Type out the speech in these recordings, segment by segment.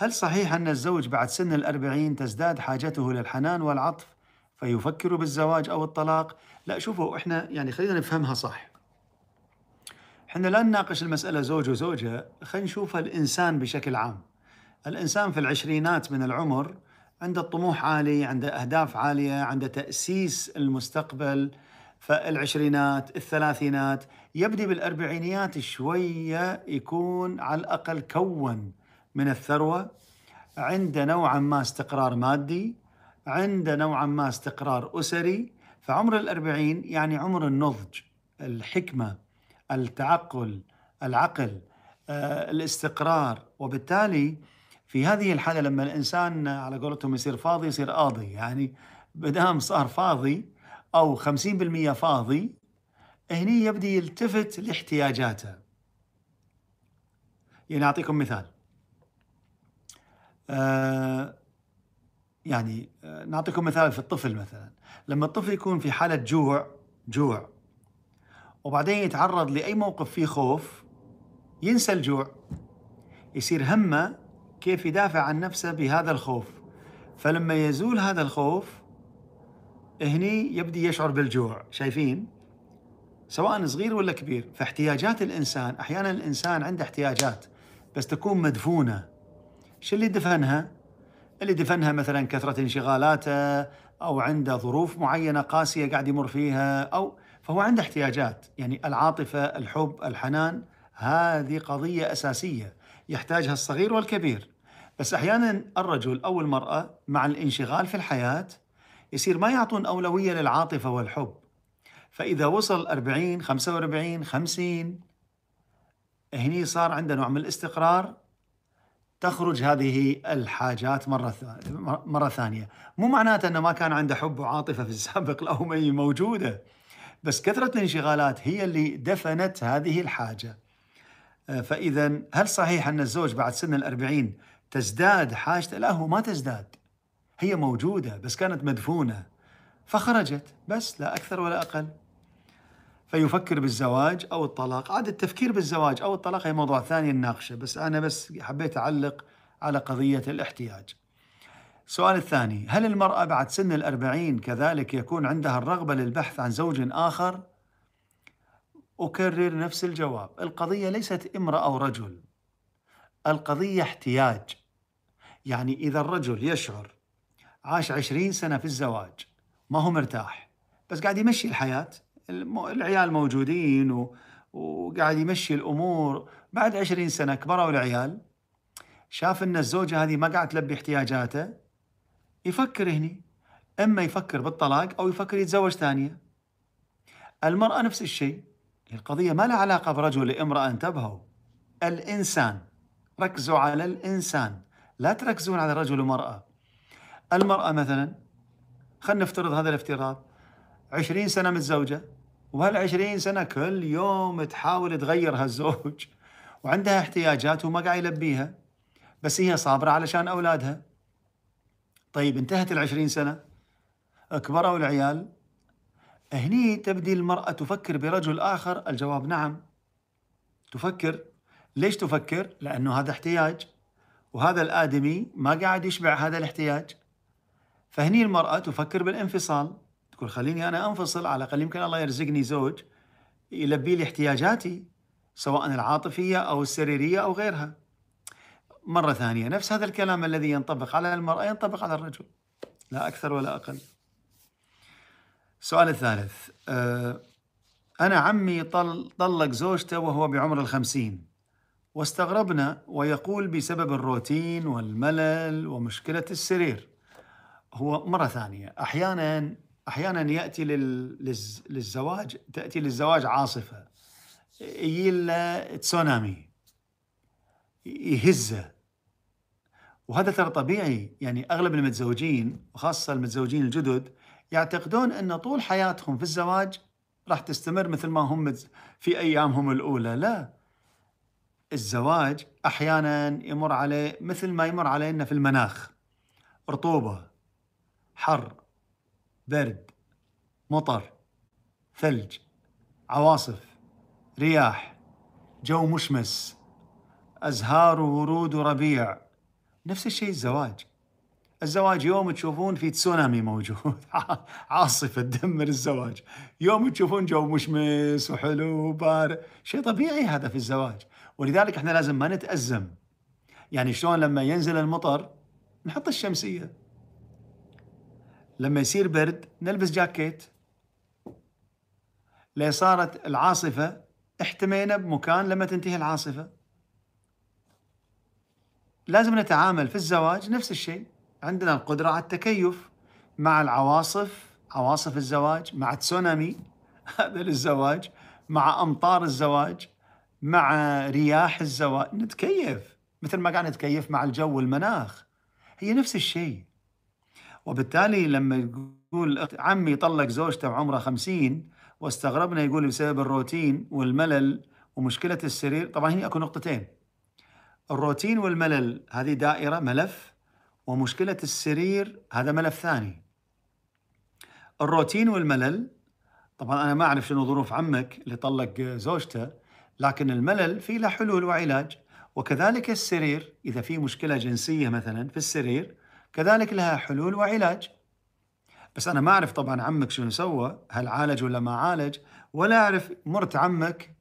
هل صحيح أن الزوج بعد سن الأربعين تزداد حاجته للحنان والعطف فيفكر بالزواج أو الطلاق؟ لا شوفوا إحنا يعني خلينا نفهمها صح احنا لا نناقش المسألة زوج وزوجة خلينا نشوفها الإنسان بشكل عام الإنسان في العشرينات من العمر عنده طموح عالي عنده أهداف عالية عنده تأسيس المستقبل فالعشرينات الثلاثينات يبدي بالأربعينيات شوية يكون على الأقل كون من الثروة عنده نوعا ما استقرار مادي عنده نوعا ما استقرار أسري فعمر الأربعين يعني عمر النضج الحكمة التعقل العقل آه، الاستقرار وبالتالي في هذه الحالة لما الإنسان على قولتهم يصير فاضي يصير قاضي يعني بدام صار فاضي أو 50% فاضي هني يبدي يلتفت لاحتياجاته يعني أعطيكم مثال آه، يعني آه، نعطيكم مثال في الطفل مثلا لما الطفل يكون في حالة جوع جوع وبعدين يتعرض لأي موقف فيه خوف ينسى الجوع يصير همه كيف يدافع عن نفسه بهذا الخوف فلما يزول هذا الخوف هني يبدي يشعر بالجوع شايفين سواء صغير ولا كبير فاحتياجات الإنسان أحيانا الإنسان عنده احتياجات بس تكون مدفونة شو اللي دفنها؟ اللي دفنها مثلا كثرة انشغالاته أو عنده ظروف معينة قاسية قاعد يمر فيها أو فهو عنده احتياجات يعني العاطفة الحب الحنان هذه قضية أساسية يحتاجها الصغير والكبير بس أحيانا الرجل أو المرأة مع الانشغال في الحياة يصير ما يعطون أولوية للعاطفة والحب فإذا وصل 40 45 50 هني صار عنده نوع من الاستقرار تخرج هذه الحاجات مرة مرة ثانية مو معناته أنه ما كان عنده حب وعاطفة في السابق لا هي موجودة بس كثرة الانشغالات هي اللي دفنت هذه الحاجة آه، فإذا هل صحيح أن الزوج بعد سن الأربعين تزداد حاجته لا هو ما تزداد هي موجودة بس كانت مدفونة فخرجت بس لا أكثر ولا أقل فيفكر بالزواج او الطلاق، عاد التفكير بالزواج او الطلاق هي موضوع ثاني نناقشه، بس انا بس حبيت اعلق على قضيه الاحتياج. السؤال الثاني هل المرأة بعد سن الأربعين كذلك يكون عندها الرغبة للبحث عن زوج آخر؟ أكرر نفس الجواب القضية ليست امرأة أو رجل القضية احتياج يعني إذا الرجل يشعر عاش عشرين سنة في الزواج ما هو مرتاح بس قاعد يمشي الحياة العيال موجودين وقاعد يمشي الامور بعد عشرين سنه كبروا العيال شاف ان الزوجه هذه ما قاعد تلبي احتياجاته يفكر هني اما يفكر بالطلاق او يفكر يتزوج ثانيه المراه نفس الشيء القضيه ما لها علاقه برجل امراه انتبهوا الانسان ركزوا على الانسان لا تركزون على رجل ومراه المراه مثلا خلينا نفترض هذا الافتراض 20 سنة متزوجة وهال20 سنة كل يوم تحاول تغير هالزوج وعندها احتياجات وما قاعد يلبيها بس هي صابرة علشان أولادها طيب انتهت العشرين سنة كبروا العيال هني تبدي المرأة تفكر برجل آخر الجواب نعم تفكر ليش تفكر؟ لأنه هذا احتياج وهذا الآدمي ما قاعد يشبع هذا الاحتياج فهني المرأة تفكر بالانفصال تقول خليني انا انفصل على الاقل يمكن الله يرزقني زوج يلبي لي احتياجاتي سواء العاطفيه او السريريه او غيرها. مره ثانيه نفس هذا الكلام الذي ينطبق على المراه ينطبق على الرجل لا اكثر ولا اقل. السؤال الثالث آه، أنا عمي طل طلق زوجته وهو بعمر الخمسين واستغربنا ويقول بسبب الروتين والملل ومشكلة السرير هو مرة ثانية أحيانا احيانا ياتي للزواج تاتي للزواج عاصفه يجي تسونامي يهزه وهذا ترى طبيعي يعني اغلب المتزوجين وخاصه المتزوجين الجدد يعتقدون ان طول حياتهم في الزواج راح تستمر مثل ما هم في ايامهم الاولى لا الزواج احيانا يمر عليه مثل ما يمر علينا في المناخ رطوبه حر برد مطر ثلج عواصف رياح جو مشمس أزهار وورود وربيع نفس الشيء الزواج الزواج يوم تشوفون في تسونامي موجود عاصفة تدمر الزواج يوم تشوفون جو مشمس وحلو وبارد شيء طبيعي هذا في الزواج ولذلك احنا لازم ما نتأزم يعني شلون لما ينزل المطر نحط الشمسية لما يصير برد نلبس جاكيت لي صارت العاصفة احتمينا بمكان لما تنتهي العاصفة لازم نتعامل في الزواج نفس الشيء عندنا القدرة على التكيف مع العواصف عواصف الزواج مع تسونامي هذا للزواج مع أمطار الزواج مع رياح الزواج نتكيف مثل ما قاعد نتكيف مع الجو والمناخ هي نفس الشيء وبالتالي لما يقول عمي طلق زوجته وعمره خمسين واستغربنا يقول بسبب الروتين والملل ومشكلة السرير طبعا هنا أكو نقطتين الروتين والملل هذه دائرة ملف ومشكلة السرير هذا ملف ثاني الروتين والملل طبعا أنا ما أعرف شنو ظروف عمك اللي طلق زوجته لكن الملل في له حلول وعلاج وكذلك السرير إذا في مشكلة جنسية مثلا في السرير كذلك لها حلول وعلاج بس أنا ما أعرف طبعا عمك شنو سوى هل عالج ولا ما عالج ولا أعرف مرت عمك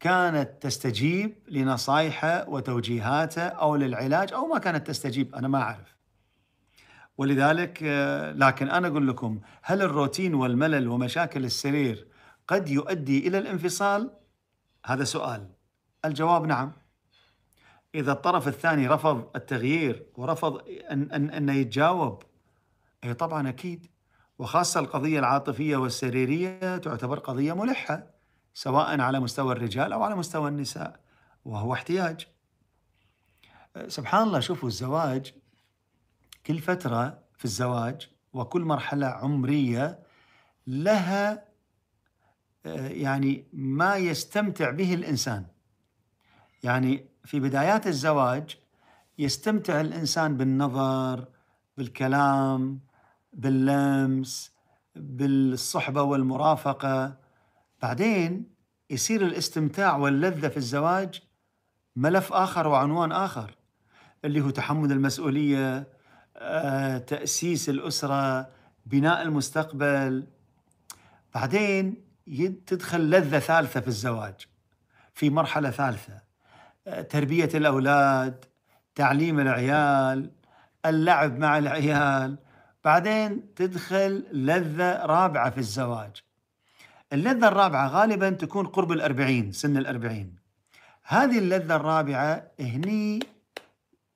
كانت تستجيب لنصايحه وتوجيهاته أو للعلاج أو ما كانت تستجيب أنا ما أعرف ولذلك آه، لكن أنا أقول لكم هل الروتين والملل ومشاكل السرير قد يؤدي إلى الانفصال؟ هذا سؤال الجواب نعم اذا الطرف الثاني رفض التغيير ورفض ان ان انه يتجاوب اي طبعا اكيد وخاصه القضيه العاطفيه والسريريه تعتبر قضيه ملحه سواء على مستوى الرجال او على مستوى النساء وهو احتياج سبحان الله شوفوا الزواج كل فتره في الزواج وكل مرحله عمريه لها آه، يعني ما يستمتع به الانسان يعني في بدايات الزواج يستمتع الانسان بالنظر بالكلام باللمس بالصحبه والمرافقه بعدين يصير الاستمتاع واللذه في الزواج ملف اخر وعنوان اخر اللي هو تحمل المسؤوليه آه، تاسيس الاسره بناء المستقبل بعدين تدخل لذه ثالثه في الزواج في مرحله ثالثه تربية الأولاد تعليم العيال اللعب مع العيال بعدين تدخل لذة رابعة في الزواج اللذة الرابعة غالبا تكون قرب الأربعين سن الأربعين هذه اللذة الرابعة هني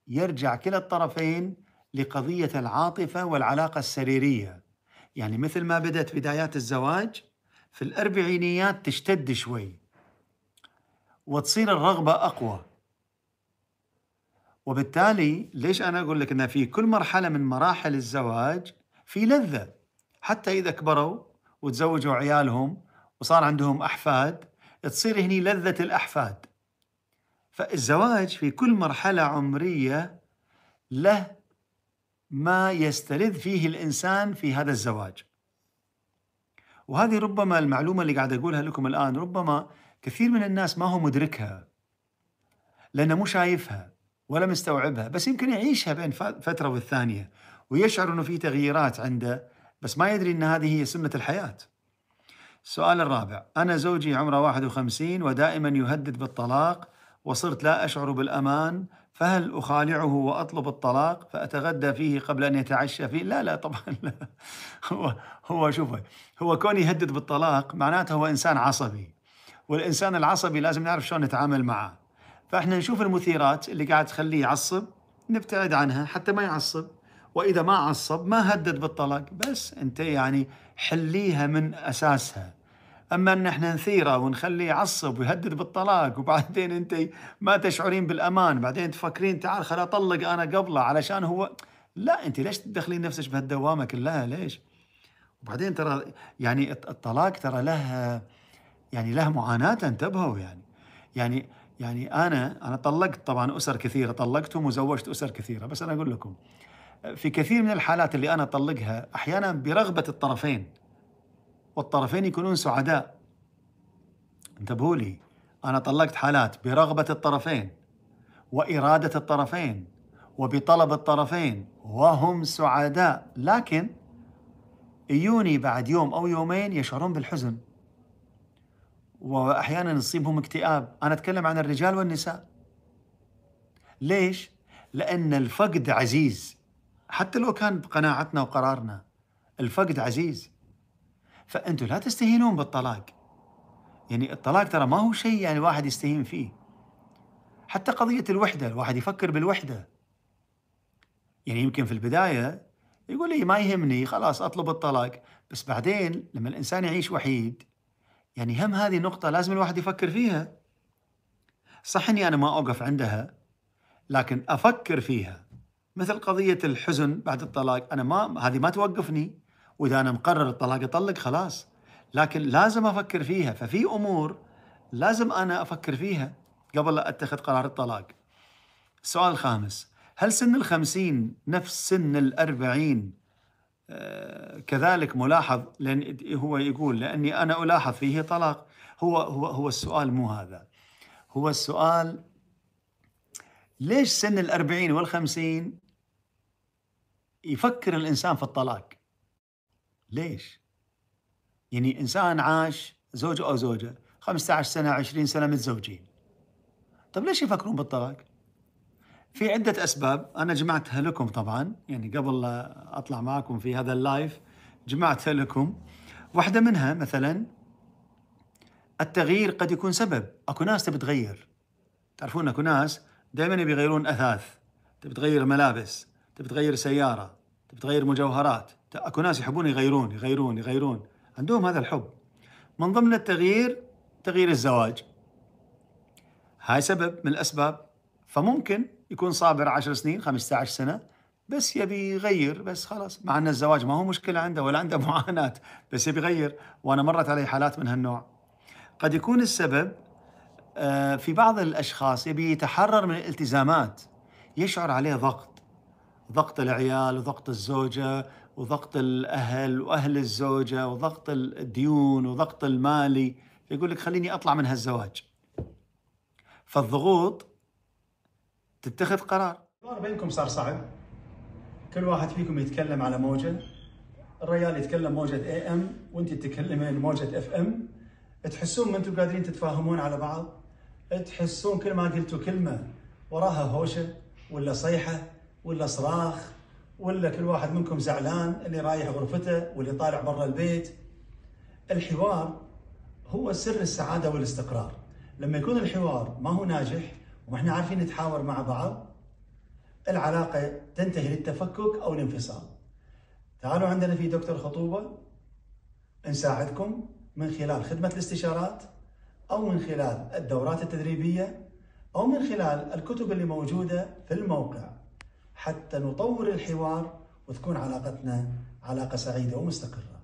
يرجع كلا الطرفين لقضية العاطفة والعلاقة السريرية يعني مثل ما بدأت بدايات الزواج في الأربعينيات تشتد شوي وتصير الرغبه اقوى وبالتالي ليش انا اقول لك ان في كل مرحله من مراحل الزواج في لذه حتى اذا كبروا وتزوجوا عيالهم وصار عندهم احفاد تصير هني لذه الاحفاد فالزواج في كل مرحله عمريه له ما يستلذ فيه الانسان في هذا الزواج وهذه ربما المعلومه اللي قاعد اقولها لكم الان ربما كثير من الناس ما هو مدركها لأنه مو شايفها ولا مستوعبها بس يمكن يعيشها بين فترة والثانية ويشعر أنه في تغييرات عنده بس ما يدري أن هذه هي سنة الحياة السؤال الرابع أنا زوجي عمره 51 ودائما يهدد بالطلاق وصرت لا أشعر بالأمان فهل أخالعه وأطلب الطلاق فأتغدى فيه قبل أن يتعشى فيه لا لا طبعا لا هو هو شوفه هو كون يهدد بالطلاق معناته هو إنسان عصبي والإنسان العصبي لازم نعرف شلون نتعامل معه فإحنا نشوف المثيرات اللي قاعد تخليه يعصب نبتعد عنها حتى ما يعصب وإذا ما عصب ما هدد بالطلاق بس أنت يعني حليها من أساسها اما ان احنا نثيره ونخليه يعصب ويهدد بالطلاق وبعدين انت ما تشعرين بالامان بعدين تفكرين تعال خل اطلق انا قبله علشان هو لا انت ليش تدخلين نفسك بهالدوامه كلها ليش؟ وبعدين ترى يعني الطلاق ترى له يعني له معاناة انتبهوا يعني يعني يعني أنا أنا طلقت طبعا أسر كثيرة طلقتهم وزوجت أسر كثيرة بس أنا أقول لكم في كثير من الحالات اللي أنا أطلقها أحيانا برغبة الطرفين والطرفين يكونون سعداء انتبهوا لي أنا طلقت حالات برغبة الطرفين وإرادة الطرفين وبطلب الطرفين وهم سعداء لكن يجوني بعد يوم أو يومين يشعرون بالحزن واحيانا يصيبهم اكتئاب انا اتكلم عن الرجال والنساء ليش لان الفقد عزيز حتى لو كان بقناعتنا وقرارنا الفقد عزيز فانتم لا تستهينون بالطلاق يعني الطلاق ترى ما هو شيء يعني الواحد يستهين فيه حتى قضيه الوحده الواحد يفكر بالوحده يعني يمكن في البدايه يقول لي ما يهمني خلاص اطلب الطلاق بس بعدين لما الانسان يعيش وحيد يعني هم هذه نقطة لازم الواحد يفكر فيها صح اني انا ما اوقف عندها لكن افكر فيها مثل قضية الحزن بعد الطلاق انا ما هذه ما توقفني واذا انا مقرر الطلاق اطلق خلاص لكن لازم افكر فيها ففي امور لازم انا افكر فيها قبل لا اتخذ قرار الطلاق السؤال الخامس هل سن الخمسين نفس سن الأربعين كذلك ملاحظ لأن هو يقول لأني أنا ألاحظ فيه طلاق هو هو هو السؤال مو هذا هو السؤال ليش سن الأربعين والخمسين يفكر الإنسان في الطلاق ليش؟ يعني إنسان عاش زوج أو زوجة 15 سنة 20 سنة متزوجين طب ليش يفكرون بالطلاق؟ في عدة أسباب أنا جمعتها لكم طبعا يعني قبل لا أطلع معكم في هذا اللايف جمعتها لكم واحدة منها مثلا التغيير قد يكون سبب أكو ناس تبي تغير تعرفون أكو ناس دائما يبي يغيرون أثاث تبي تغير ملابس تبي تغير سيارة تبي تغير مجوهرات أكو ناس يحبون يغيرون يغيرون يغيرون عندهم هذا الحب من ضمن التغيير تغيير الزواج هاي سبب من الأسباب فممكن يكون صابر 10 سنين 15 سنه بس يبي يغير بس خلاص مع ان الزواج ما هو مشكله عنده ولا عنده معاناه بس يبي يغير وانا مرت علي حالات من هالنوع قد يكون السبب آه، في بعض الاشخاص يبي يتحرر من الالتزامات يشعر عليه ضغط ضغط العيال وضغط الزوجه وضغط الاهل واهل الزوجه وضغط الديون وضغط المالي يقول لك خليني اطلع من هالزواج فالضغوط تتخذ قرار الحوار بينكم صار صعب كل واحد فيكم يتكلم على موجه الرجال يتكلم موجه اي ام وانت تتكلمين موجه اف ام تحسون ما انتم قادرين تتفاهمون على بعض تحسون كل ما قلتوا كلمه وراها هوشه ولا صيحه ولا صراخ ولا كل واحد منكم زعلان اللي رايح غرفته واللي طالع برا البيت الحوار هو سر السعاده والاستقرار لما يكون الحوار ما هو ناجح واحنا عارفين نتحاور مع بعض العلاقة تنتهي للتفكك أو الانفصال تعالوا عندنا في دكتور خطوبة نساعدكم من خلال خدمة الاستشارات أو من خلال الدورات التدريبية أو من خلال الكتب اللي موجودة في الموقع حتى نطور الحوار وتكون علاقتنا علاقة سعيدة ومستقرة